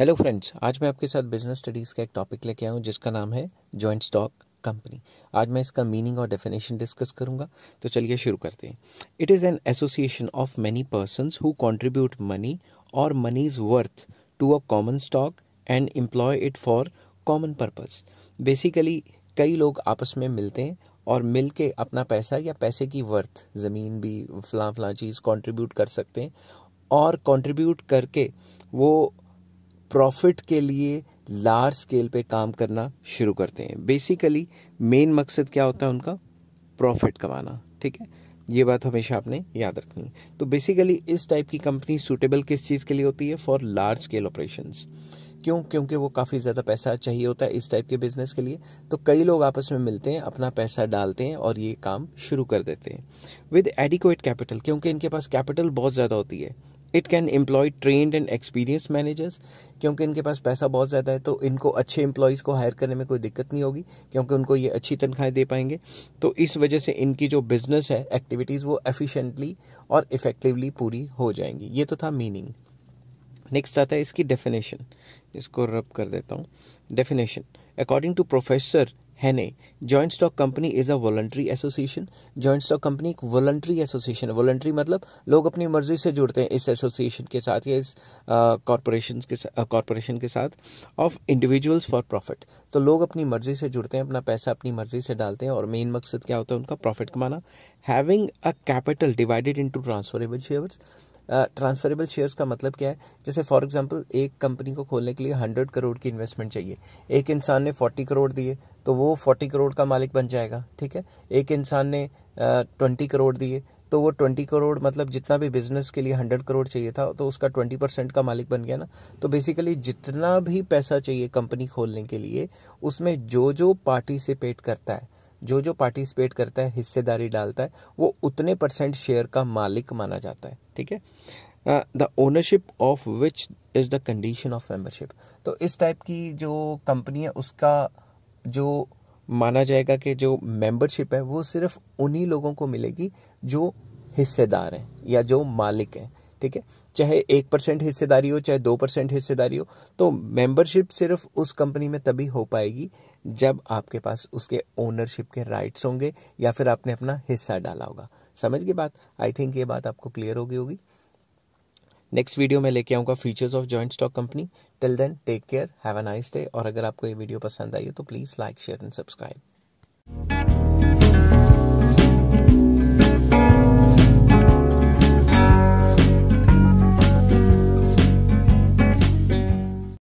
hello friends आज मैं आपके साथ बिजनेस स्टडीज़ का एक टॉपिक लेके आया हूँ जिसका नाम है जॉइंट स्टॉक कंपनी आज मैं इसका मीनिंग और डेफिनेशन डिस्कस करूंगा तो चलिए शुरू करते हैं it is an association of many persons who contribute money or money is worth to a common stock and employ it for common purpose basically कई लोग आपस में मिलते हैं और मिल के अपना पैसा या पैसे की वर्थ ज़मीन भी फलां फलां चीज़ कॉन्ट्रीब्यूट कर सकते हैं और कॉन्ट्रीब्यूट करके वो प्रॉफिट के लिए लार्ज स्केल पे काम करना शुरू करते हैं बेसिकली मेन मकसद क्या होता है उनका प्रॉफिट कमाना ठीक है ये बात हमेशा आपने याद रखनी है तो बेसिकली इस टाइप की कंपनी सूटेबल किस चीज़ के लिए होती है फॉर लार्ज स्केल ऑपरेशंस क्यों क्योंकि वो काफ़ी ज़्यादा पैसा चाहिए होता है इस टाइप के बिजनेस के लिए तो कई लोग आपस में मिलते हैं अपना पैसा डालते हैं और ये काम शुरू कर देते हैं विद एडिकुएट कैपिटल क्योंकि इनके पास कैपिटल बहुत ज़्यादा होती है it can employ trained and experience managers क्योंकि इनके पास पैसा बहुत ज़्यादा है तो इनको अच्छे एम्प्लॉयज़ को हायर करने में कोई दिक्कत नहीं होगी क्योंकि उनको ये अच्छी तनख्वाहें दे पाएंगे तो इस वजह से इनकी जो बिजनेस है एक्टिविटीज़ वो एफिशेंटली और इफ़ेक्टिवली पूरी हो जाएंगी ये तो था मीनिंग नेक्स्ट आता है इसकी डेफिनेशन इसको रब कर देता हूँ डेफिनेशन अकॉर्डिंग टू प्रोफेसर है नहीं joint stock company is a voluntary association joint stock company एक वॉलंट्री एसोसिएशन है वॉलंट्री मतलब लोग अपनी मर्जी से जुड़ते हैं इस एसोसिएशन के साथ या इस कॉरपोरेशन के कॉरपोरेशन के साथ ऑफ इंडिविजुअल्स फॉर प्रॉफिट तो लोग अपनी मर्जी से जुड़ते हैं अपना पैसा अपनी मर्जी से डालते हैं और मेन मकसद क्या होता है उनका प्रॉफिट कमाना having a capital divided to transferable shares transferable shares का मतलब क्या है जैसे फॉर एग्जाम्पल एक कंपनी को खोलने के लिए हंड्रेड करोड़ की इन्वेस्टमेंट चाहिए एक इंसान ने फोर्टी करोड़ दिए तो वो फोर्टी करोड़ का मालिक बन जाएगा ठीक है एक इंसान ने ट्वेंटी uh, करोड़ दिए तो वो ट्वेंटी करोड़ मतलब जितना भी बिजनेस के लिए हंड्रेड करोड़ चाहिए था तो उसका ट्वेंटी परसेंट का मालिक बन गया ना तो बेसिकली जितना भी पैसा चाहिए कंपनी खोलने के लिए उसमें जो जो पार्टिसिपेट करता है जो जो पार्टिसिपेट करता है हिस्सेदारी डालता है वो उतने परसेंट शेयर का मालिक माना जाता है ठीक है the ownership of which is the condition of membership तो इस टाइप की जो कंपनी है उसका जो माना जाएगा कि जो मेंबरशिप है वो सिर्फ उन्हीं लोगों को मिलेगी जो हिस्सेदार हैं या जो मालिक हैं ठीक है चाहे एक परसेंट हिस्सेदारी हो चाहे दो परसेंट हिस्सेदारी हो तो मेंबरशिप सिर्फ उस कंपनी में तभी हो पाएगी जब आपके पास उसके ओनरशिप के राइट्स होंगे या फिर आपने अपना हिस्सा डाला होगा समझ गई बात आई थिंक ये बात आपको क्लियर होगी होगी नेक्स्ट वीडियो में लेके आऊँगा features of joint stock company till then take care have a nice day और अगर आपको ये वीडियो पसंद आई हो तो please like share and subscribe